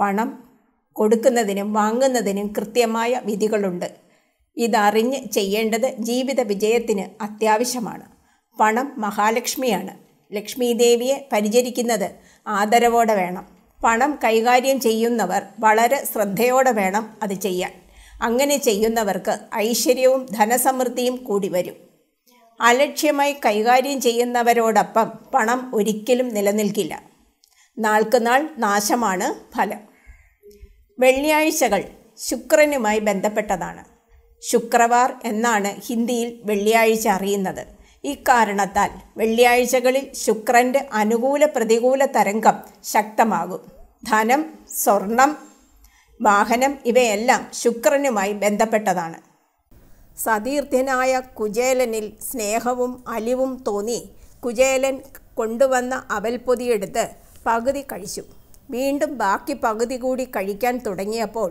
പണം കൊടുക്കുന്നതിനും വാങ്ങുന്നതിനും കൃത്യമായ വിധികളുണ്ട് ഇതറിഞ്ഞ് ചെയ്യേണ്ടത് ജീവിത വിജയത്തിന് അത്യാവശ്യമാണ് പണം മഹാലക്ഷ്മിയാണ് ലക്ഷ്മി ദേവിയെ പരിചരിക്കുന്നത് ആദരവോടെ വേണം പണം കൈകാര്യം ചെയ്യുന്നവർ വളരെ ശ്രദ്ധയോടെ വേണം അത് ചെയ്യാൻ അങ്ങനെ ചെയ്യുന്നവർക്ക് ഐശ്വര്യവും ധനസമൃദ്ധിയും കൂടി വരും അലക്ഷ്യമായി കൈകാര്യം ചെയ്യുന്നവരോടൊപ്പം പണം ഒരിക്കലും നിലനിൽക്കില്ല നാൾക്കുനാൾ നാശമാണ് ഫലം വെള്ളിയാഴ്ചകൾ ശുക്രനുമായി ബന്ധപ്പെട്ടതാണ് ശുക്രവാർ എന്നാണ് ഹിന്ദിയിൽ വെള്ളിയാഴ്ച അറിയുന്നത് ഇക്കാരണത്താൽ വെള്ളിയാഴ്ചകളിൽ ശുക്രൻ്റെ അനുകൂല പ്രതികൂല തരംഗം ശക്തമാകും ധനം സ്വർണം വാഹനം ഇവയെല്ലാം ശുക്രനുമായി ബന്ധപ്പെട്ടതാണ് സതീർത്ഥ്യനായ കുചേലനിൽ സ്നേഹവും അലിവും തോന്നി കുചേലൻ കൊണ്ടുവന്ന അവൽപ്പൊതിയെടുത്ത് പകുതി കഴിച്ചു വീണ്ടും ബാക്കി പകുതി കൂടി കഴിക്കാൻ തുടങ്ങിയപ്പോൾ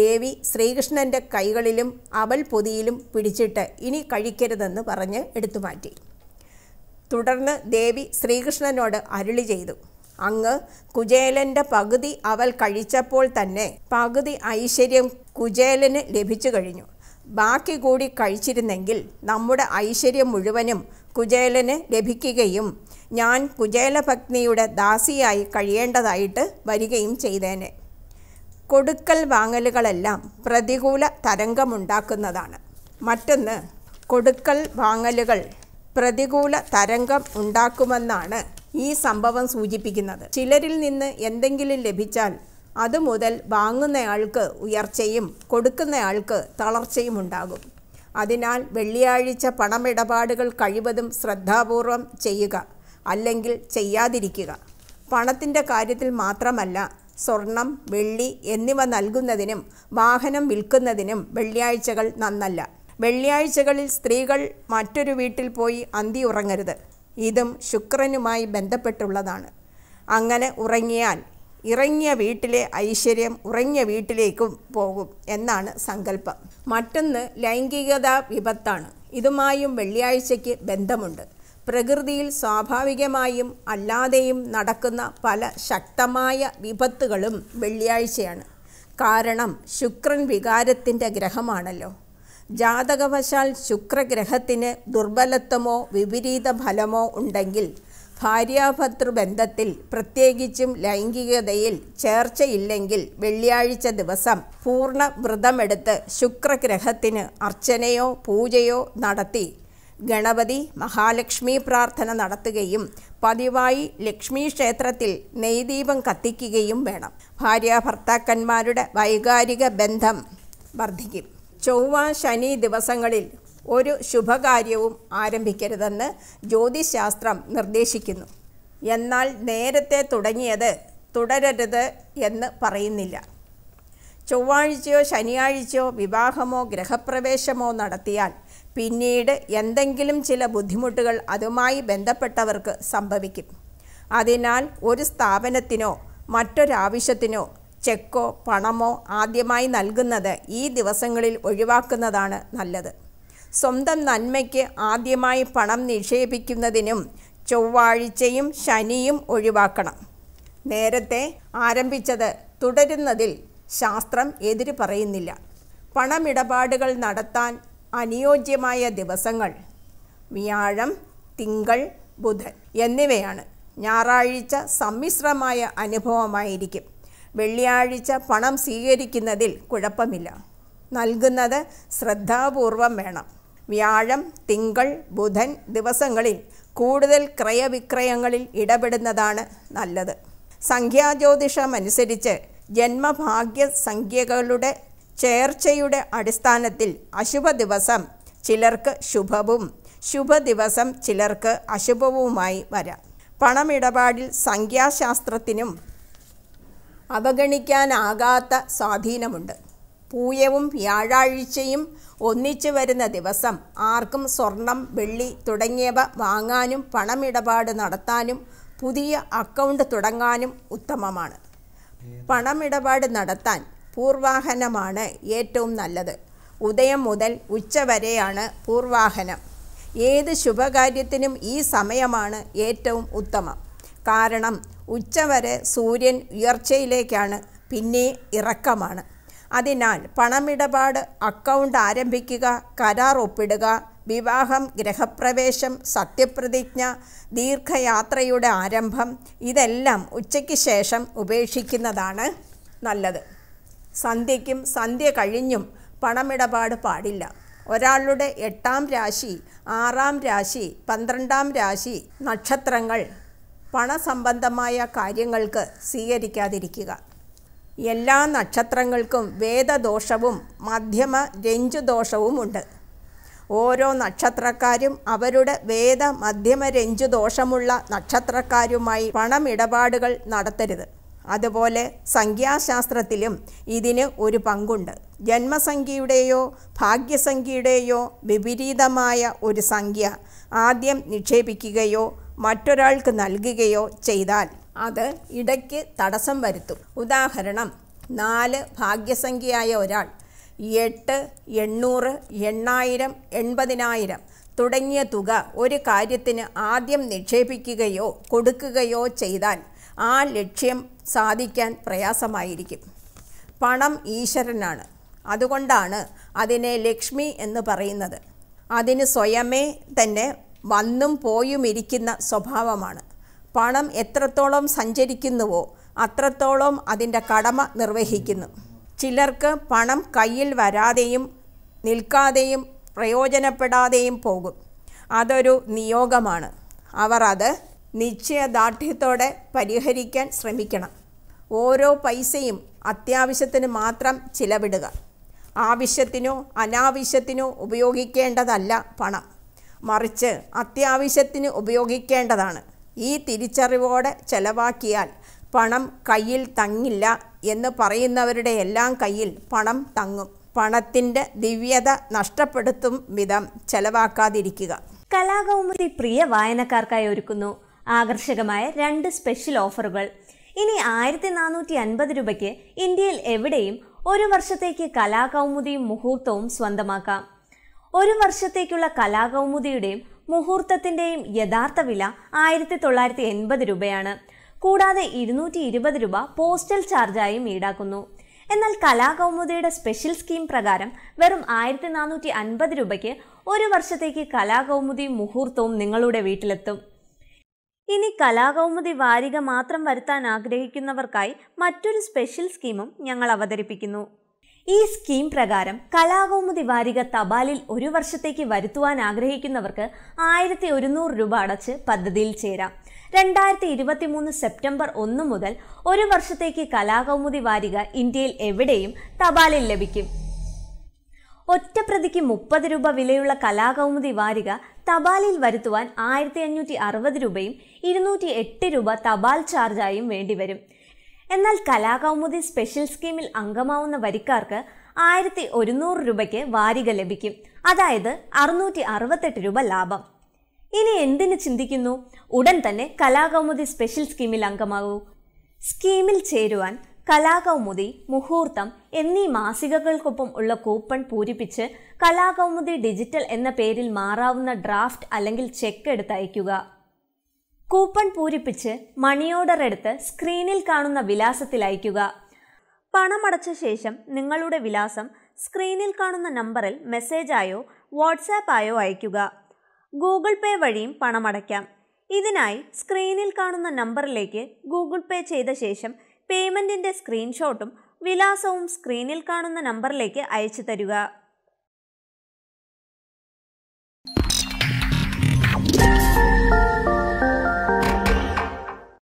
ദേവി ശ്രീകൃഷ്ണൻ്റെ കൈകളിലും അവൽ പൊതിയിലും പിടിച്ചിട്ട് ഇനി കഴിക്കരുതെന്ന് പറഞ്ഞ് എടുത്തു മാറ്റി തുടർന്ന് ദേവി ശ്രീകൃഷ്ണനോട് അരുളി ചെയ്തു അങ്ങ് കുചേലൻ്റെ പകുതി അവൽ കഴിച്ചപ്പോൾ തന്നെ പകുതി ഐശ്വര്യം കുചേലന് ലഭിച്ചു കഴിഞ്ഞു ബാക്കി കൂടി കഴിച്ചിരുന്നെങ്കിൽ നമ്മുടെ ഐശ്വര്യം മുഴുവനും കുചേലന് ലഭിക്കുകയും ഞാൻ കുചേലഭഗ്നിയുടെ ദാസിയായി കഴിയേണ്ടതായിട്ട് വരികയും ചെയ്തേനെ കൊടുക്കൽ വാങ്ങലുകളെല്ലാം പ്രതികൂല തരംഗമുണ്ടാക്കുന്നതാണ് മറ്റൊന്ന് കൊടുക്കൽ വാങ്ങലുകൾ പ്രതികൂല തരംഗം ഉണ്ടാക്കുമെന്നാണ് ഈ സംഭവം സൂചിപ്പിക്കുന്നത് ചിലരിൽ നിന്ന് എന്തെങ്കിലും ലഭിച്ചാൽ അതുമുതൽ വാങ്ങുന്നയാൾക്ക് ഉയർച്ചയും കൊടുക്കുന്നയാൾക്ക് തളർച്ചയും ഉണ്ടാകും അതിനാൽ വെള്ളിയാഴ്ച പണമിടപാടുകൾ കഴിവതും ശ്രദ്ധാപൂർവം ചെയ്യുക അല്ലെങ്കിൽ ചെയ്യാതിരിക്കുക പണത്തിൻ്റെ കാര്യത്തിൽ മാത്രമല്ല സ്വർണം വെള്ളി എന്നിവ നൽകുന്നതിനും വാഹനം വിൽക്കുന്നതിനും വെള്ളിയാഴ്ചകൾ നന്നല്ല വെള്ളിയാഴ്ചകളിൽ സ്ത്രീകൾ മറ്റൊരു വീട്ടിൽ പോയി അന്തി ഉറങ്ങരുത് ഇതും ശുക്രനുമായി ബന്ധപ്പെട്ടുള്ളതാണ് അങ്ങനെ ഉറങ്ങിയാൽ ഇറങ്ങിയ വീട്ടിലെ ഐശ്വര്യം ഉറങ്ങിയ വീട്ടിലേക്കും പോകും എന്നാണ് സങ്കല്പം മറ്റൊന്ന് ലൈംഗികത വിപത്താണ് ഇതുമായും വെള്ളിയാഴ്ചയ്ക്ക് ബന്ധമുണ്ട് പ്രകൃതിയിൽ സ്വാഭാവികമായും അല്ലാതെയും നടക്കുന്ന പല ശക്തമായ വിപത്തുകളും വെള്ളിയാഴ്ചയാണ് കാരണം ശുക്രൻ വികാരത്തിൻ്റെ ഗ്രഹമാണല്ലോ ജാതകവശാൽ ശുക്രഗ്രഹത്തിന് ദുർബലത്വമോ വിപരീത ഫലമോ ഉണ്ടെങ്കിൽ ബന്ധത്തിൽ പ്രത്യേകിച്ചും ലൈംഗികതയിൽ ചേർച്ചയില്ലെങ്കിൽ വെള്ളിയാഴ്ച ദിവസം പൂർണ്ണ വ്രതമെടുത്ത് ശുക്രഗ്രഹത്തിന് അർച്ചനയോ പൂജയോ നടത്തി ഗണപതി മഹാലക്ഷ്മി പ്രാർത്ഥന നടത്തുകയും പതിവായി ലക്ഷ്മി ക്ഷേത്രത്തിൽ നെയ്ദീപം കത്തിക്കുകയും വേണം ഭാര്യ ഭർത്താക്കന്മാരുടെ വൈകാരിക ബന്ധം വർദ്ധിക്കും ചൊവ്വ ശനി ദിവസങ്ങളിൽ ഒരു ശുഭകാര്യവും ആരംഭിക്കരുതെന്ന് ജ്യോതിശാസ്ത്രം നിർദ്ദേശിക്കുന്നു എന്നാൽ നേരത്തെ തുടങ്ങിയത് തുടരരുത് എന്ന് പറയുന്നില്ല ചൊവ്വാഴ്ചയോ ശനിയാഴ്ചയോ വിവാഹമോ ഗ്രഹപ്രവേശമോ നടത്തിയാൽ പിന്നീട് എന്തെങ്കിലും ചില ബുദ്ധിമുട്ടുകൾ അതുമായി ബന്ധപ്പെട്ടവർക്ക് സംഭവിക്കും അതിനാൽ ഒരു സ്ഥാപനത്തിനോ മറ്റൊരാവശ്യത്തിനോ ചെക്കോ പണമോ ആദ്യമായി നൽകുന്നത് ഈ ദിവസങ്ങളിൽ ഒഴിവാക്കുന്നതാണ് നല്ലത് സ്വന്തം നന്മയ്ക്ക് ആദ്യമായി പണം നിക്ഷേപിക്കുന്നതിനും ചൊവ്വാഴ്ചയും ശനിയും ഒഴിവാക്കണം നേരത്തെ ആരംഭിച്ചത് തുടരുന്നതിൽ ശാസ്ത്രം എതിര് പറയുന്നില്ല പണമിടപാടുകൾ നടത്താൻ അനുയോജ്യമായ ദിവസങ്ങൾ വ്യാഴം തിങ്കൾ ബുധൻ എന്നിവയാണ് ഞായറാഴ്ച സമ്മിശ്രമായ അനുഭവമായിരിക്കും വെള്ളിയാഴ്ച പണം സ്വീകരിക്കുന്നതിൽ കുഴപ്പമില്ല നൽകുന്നത് ശ്രദ്ധാപൂർവം വേണം വ്യാഴം തിങ്കൾ ബുധൻ ദിവസങ്ങളിൽ കൂടുതൽ ക്രയവിക്രയങ്ങളിൽ ഇടപെടുന്നതാണ് നല്ലത് സംഖ്യാജ്യോതിഷമനുസരിച്ച് ജന്മഭാഗ്യ സംഖ്യകളുടെ ചേർച്ചയുടെ അടിസ്ഥാനത്തിൽ അശുഭ ദിവസം ചിലർക്ക് ശുഭവും ശുഭ ദിവസം ചിലർക്ക് അശുഭവുമായി വരാം പണമിടപാടിൽ സംഖ്യാശാസ്ത്രത്തിനും അവഗണിക്കാനാകാത്ത സ്വാധീനമുണ്ട് പൂയവും വ്യാഴാഴ്ചയും ഒന്നിച്ചു വരുന്ന ദിവസം ആർക്കും സ്വർണം വെള്ളി തുടങ്ങിയവ വാങ്ങാനും പണമിടപാട് നടത്താനും പുതിയ അക്കൗണ്ട് തുടങ്ങാനും ഉത്തമമാണ് പണമിടപാട് നടത്താൻ പൂർവാഹനമാണ് ഏറ്റവും നല്ലത് ഉദയം മുതൽ ഉച്ച വരെയാണ് പൂർവാഹനം ഏത് ശുഭകാര്യത്തിനും ഈ സമയമാണ് ഏറ്റവും ഉത്തമം കാരണം ഉച്ചവരെ സൂര്യൻ ഉയർച്ചയിലേക്കാണ് പിന്നെ ഇറക്കമാണ് അതിനാൽ പണമിടപാട് അക്കൗണ്ട് ആരംഭിക്കുക കരാർ ഒപ്പിടുക വിവാഹം ഗ്രഹപ്രവേശം സത്യപ്രതിജ്ഞ ദീർഘയാത്രയുടെ ആരംഭം ഇതെല്ലാം ഉച്ചയ്ക്ക് ശേഷം ഉപേക്ഷിക്കുന്നതാണ് നല്ലത് സന്ധ്യയ്ക്കും സന്ധ്യ കഴിഞ്ഞും പണമിടപാട് പാടില്ല ഒരാളുടെ എട്ടാം രാശി ആറാം രാശി പന്ത്രണ്ടാം രാശി നക്ഷത്രങ്ങൾ പണസംബന്ധമായ കാര്യങ്ങൾക്ക് സ്വീകരിക്കാതിരിക്കുക എല്ലാ നക്ഷത്രങ്ങൾക്കും വേദദോഷവും മധ്യമ രഞ്ജുദോഷവുമുണ്ട് ഓരോ നക്ഷത്രക്കാരും അവരുടെ വേദ മധ്യമ രഞ്ജുദോഷമുള്ള നക്ഷത്രക്കാരുമായി പണമിടപാടുകൾ നടത്തരുത് അതുപോലെ സംഖ്യാശാസ്ത്രത്തിലും ഇതിന് ഒരു പങ്കുണ്ട് ജന്മസംഖ്യയുടെയോ ഭാഗ്യസംഖ്യയുടെയോ വിപരീതമായ ഒരു സംഖ്യ ആദ്യം നിക്ഷേപിക്കുകയോ മറ്റൊരാൾക്ക് നൽകുകയോ ചെയ്താൽ അത് ഇടയ്ക്ക് തടസ്സം വരുത്തും ഉദാഹരണം നാല് ഭാഗ്യസംഖ്യയായ ഒരാൾ എട്ട് എണ്ണൂറ് എണ്ണായിരം എൺപതിനായിരം തുടങ്ങിയ തുക ഒരു കാര്യത്തിന് ആദ്യം നിക്ഷേപിക്കുകയോ കൊടുക്കുകയോ ചെയ്താൽ ആ ലക്ഷ്യം സാധിക്കാൻ പ്രയാസമായിരിക്കും പണം ഈശ്വരനാണ് അതുകൊണ്ടാണ് അതിനെ ലക്ഷ്മി എന്ന് പറയുന്നത് അതിന് സ്വയമേ തന്നെ വന്നും പോയുമിരിക്കുന്ന സ്വഭാവമാണ് പണം എത്രത്തോളം സഞ്ചരിക്കുന്നുവോ അത്രത്തോളം അതിൻ്റെ കടമ നിർവഹിക്കുന്നു ചിലർക്ക് പണം കയ്യിൽ വരാതെയും നിൽക്കാതെയും പ്രയോജനപ്പെടാതെയും പോകും അതൊരു നിയോഗമാണ് അവർ അത് നിശ്ചയദാർഢ്യത്തോടെ പരിഹരിക്കാൻ ശ്രമിക്കണം ഓരോ പൈസയും അത്യാവശ്യത്തിന് മാത്രം ചിലവിടുക ആവശ്യത്തിനോ അനാവശ്യത്തിനോ ഉപയോഗിക്കേണ്ടതല്ല പണം മറിച്ച് അത്യാവശ്യത്തിന് ഉപയോഗിക്കേണ്ടതാണ് ഈ തിരിച്ചറിവോടെ ചെലവാക്കിയാൽ പണം കയ്യിൽ തങ്ങില്ല എന്ന് പറയുന്നവരുടെ എല്ലാം കയ്യിൽ പണം തങ്ങും പണത്തിൻ്റെ ദിവ്യത നഷ്ടപ്പെടുത്തും വിധം ചെലവാക്കാതിരിക്കുക കലാകൗമുദി പ്രിയ വായനക്കാർക്കായി ഒരുക്കുന്നു ആകർഷകമായ രണ്ട് സ്പെഷ്യൽ ഓഫറുകൾ ഇനി ആയിരത്തി നാനൂറ്റി അൻപത് രൂപയ്ക്ക് ഇന്ത്യയിൽ എവിടെയും ഒരു വർഷത്തേക്ക് കലാകൗമുദിയും മുഹൂർത്തവും സ്വന്തമാക്കാം ഒരു വർഷത്തേക്കുള്ള കലാകൗമുദിയുടെയും മുഹൂർത്തത്തിന്റെയും യഥാർത്ഥ വില ആയിരത്തി തൊള്ളായിരത്തി എൺപത് രൂപയാണ് കൂടാതെ ഇരുന്നൂറ്റി ഇരുപത് രൂപ പോസ്റ്റൽ ചാർജായും ഈടാക്കുന്നു എന്നാൽ കലാകൗമുദിയുടെ സ്പെഷ്യൽ സ്കീം പ്രകാരം വെറും ആയിരത്തി നാനൂറ്റി അൻപത് രൂപയ്ക്ക് ഒരു വർഷത്തേക്ക് കലാകൗമുദി മുഹൂർത്തവും നിങ്ങളുടെ വീട്ടിലെത്തും ഇനി കലാകൗമുദി വാരിക മാത്രം വരുത്താൻ ആഗ്രഹിക്കുന്നവർക്കായി മറ്റൊരു സ്പെഷ്യൽ സ്കീമും ഞങ്ങൾ അവതരിപ്പിക്കുന്നു ഈ സ്കീം പ്രകാരം കലാകൗമുദി വാരിക തപാലിൽ ഒരു വർഷത്തേക്ക് വരുത്തുവാൻ ആഗ്രഹിക്കുന്നവർക്ക് ആയിരത്തി ഒരുന്നൂറ് രൂപ അടച്ച് പദ്ധതിയിൽ ചേരാം രണ്ടായിരത്തി ഇരുപത്തി മൂന്ന് സെപ്റ്റംബർ ഒന്ന് മുതൽ ഒരു വർഷത്തേക്ക് കലാകൗമുദി വാരിക ഇന്ത്യയിൽ എവിടെയും തപാലിൽ ലഭിക്കും ഒറ്റപ്രതിക്ക് മുപ്പത് രൂപ വിലയുള്ള കലാകൗമുദി വാരിക തപാലിൽ വരുത്തുവാൻ ആയിരത്തി അഞ്ഞൂറ്റി അറുപത് രൂപയും ഇരുന്നൂറ്റി എട്ട് രൂപ തപാൽ ചാർജായും വേണ്ടിവരും എന്നാൽ കലാകൗമുദി സ്പെഷ്യൽ സ്കീമിൽ അംഗമാവുന്ന വരിക്കാർക്ക് ആയിരത്തി ഒരുന്നൂറ് രൂപയ്ക്ക് വാരിക ലഭിക്കും അതായത് അറുന്നൂറ്റി അറുപത്തെട്ട് രൂപ ലാഭം ഇനി എന്തിന് ചിന്തിക്കുന്നു ഉടൻ തന്നെ കലാകൗമുദി സ്പെഷ്യൽ സ്കീമിൽ അംഗമാകൂ സ്കീമിൽ ചേരുവാൻ കലാകൗമുദി മുഹൂർത്തം എന്നീ മാസികകൾക്കൊപ്പം ഉള്ള കൂപ്പൺ പൂരിപ്പിച്ച് കലാകൗമുദി ഡിജിറ്റൽ എന്ന പേരിൽ മാറാവുന്ന ഡ്രാഫ്റ്റ് അല്ലെങ്കിൽ ചെക്ക് എടുത്തയക്കുക കൂപ്പൺ പൂരിപ്പിച്ച് മണി ഓർഡർ എടുത്ത് സ്ക്രീനിൽ കാണുന്ന വിലാസത്തിൽ അയയ്ക്കുക പണമടച്ച ശേഷം നിങ്ങളുടെ വിലാസം സ്ക്രീനിൽ കാണുന്ന നമ്പറിൽ മെസ്സേജായോ വാട്സാപ്പായോ അയയ്ക്കുക ഗൂഗിൾ പേ വഴിയും പണമടയ്ക്കാം ഇതിനായി സ്ക്രീനിൽ കാണുന്ന നമ്പറിലേക്ക് ഗൂഗിൾ പേ ചെയ്ത ശേഷം പേയ്മെൻറ്റിൻ്റെ സ്ക്രീൻഷോട്ടും വിലാസവും സ്ക്രീനിൽ കാണുന്ന നമ്പറിലേക്ക് അയച്ചു തരിക